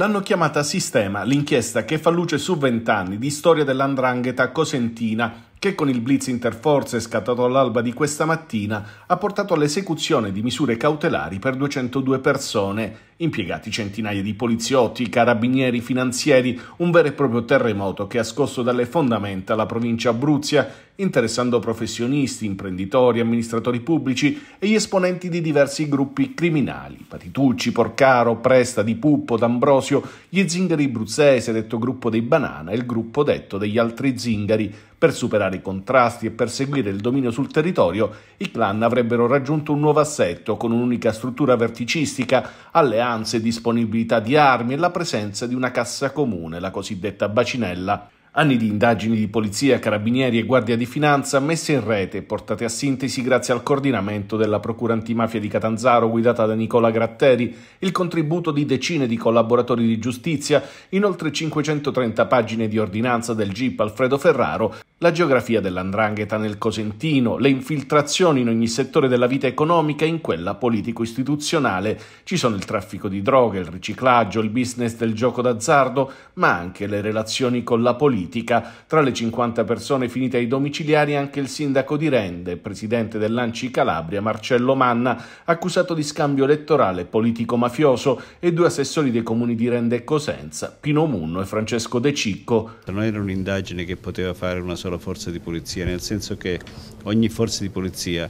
L'hanno chiamata Sistema, l'inchiesta che fa luce su vent'anni di storia dell'andrangheta cosentina che con il blitz interforze scattato all'alba di questa mattina ha portato all'esecuzione di misure cautelari per 202 persone impiegati centinaia di poliziotti, carabinieri, finanzieri, un vero e proprio terremoto che ha scosso dalle fondamenta la provincia abruzia, interessando professionisti, imprenditori, amministratori pubblici e gli esponenti di diversi gruppi criminali, Patitucci, Porcaro, Presta, Di Puppo, D'Ambrosio, gli zingari bruzzese, detto gruppo dei Banana, e il gruppo detto degli altri zingari, per superare i contrasti e perseguire il dominio sul territorio, i clan avrebbero raggiunto un nuovo assetto con un'unica struttura verticistica alleata finanze, disponibilità di armi e la presenza di una cassa comune, la cosiddetta bacinella. Anni di indagini di polizia, carabinieri e guardia di finanza messe in rete e portate a sintesi grazie al coordinamento della Procura antimafia di Catanzaro guidata da Nicola Gratteri, il contributo di decine di collaboratori di giustizia, in oltre 530 pagine di ordinanza del GIP Alfredo Ferraro la geografia dell'andrangheta nel Cosentino, le infiltrazioni in ogni settore della vita economica e in quella politico-istituzionale. Ci sono il traffico di droghe, il riciclaggio, il business del gioco d'azzardo, ma anche le relazioni con la politica. Tra le 50 persone finite ai domiciliari anche il sindaco di Rende, presidente dell'Anci Calabria, Marcello Manna, accusato di scambio elettorale politico-mafioso e due assessori dei comuni di Rende e Cosenza, Pino Munno e Francesco De Cicco. Non era un'indagine che poteva fare una sola la forza di polizia, nel senso che ogni forza di polizia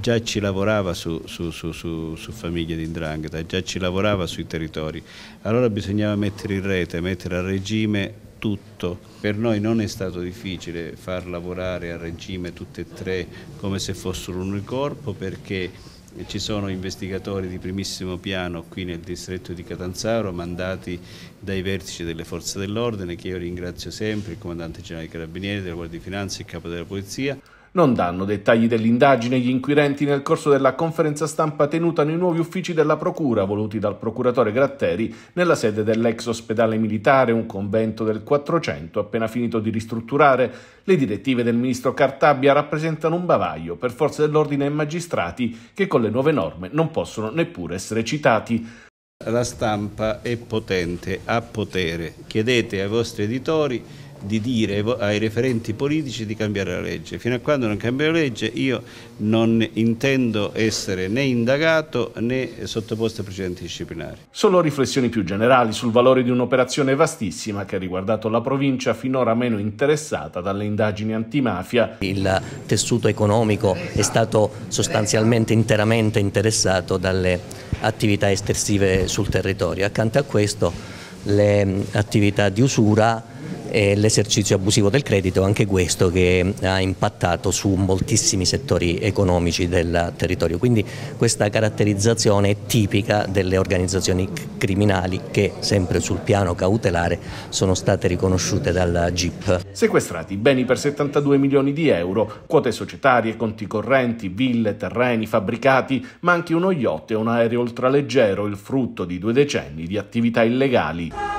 già ci lavorava su, su, su, su famiglie di indrangheta, già ci lavorava sui territori, allora bisognava mettere in rete, mettere a regime tutto. Per noi non è stato difficile far lavorare a regime tutte e tre come se fossero un unico corpo perché ci sono investigatori di primissimo piano qui nel distretto di Catanzaro mandati dai vertici delle forze dell'ordine che io ringrazio sempre, il comandante generale dei carabinieri, della Guardia di Finanza e il capo della polizia. Non danno dettagli dell'indagine gli inquirenti nel corso della conferenza stampa tenuta nei nuovi uffici della Procura, voluti dal procuratore Gratteri, nella sede dell'ex ospedale militare, un convento del 400 appena finito di ristrutturare. Le direttive del ministro Cartabia rappresentano un bavaglio per forze dell'ordine e magistrati che con le nuove norme non possono neppure essere citati. La stampa è potente, ha potere. Chiedete ai vostri editori di dire ai referenti politici di cambiare la legge. Fino a quando non cambia la legge io non intendo essere né indagato né sottoposto a precedenti disciplinari. Solo riflessioni più generali sul valore di un'operazione vastissima che ha riguardato la provincia finora meno interessata dalle indagini antimafia. Il tessuto economico è stato sostanzialmente interamente interessato dalle attività estersive sul territorio. Accanto a questo le attività di usura l'esercizio abusivo del credito, anche questo che ha impattato su moltissimi settori economici del territorio. Quindi questa caratterizzazione è tipica delle organizzazioni criminali che sempre sul piano cautelare sono state riconosciute dalla GIP. Sequestrati beni per 72 milioni di euro, quote societarie, conti correnti, ville, terreni, fabbricati, ma anche uno yacht e un aereo ultraleggero, il frutto di due decenni di attività illegali.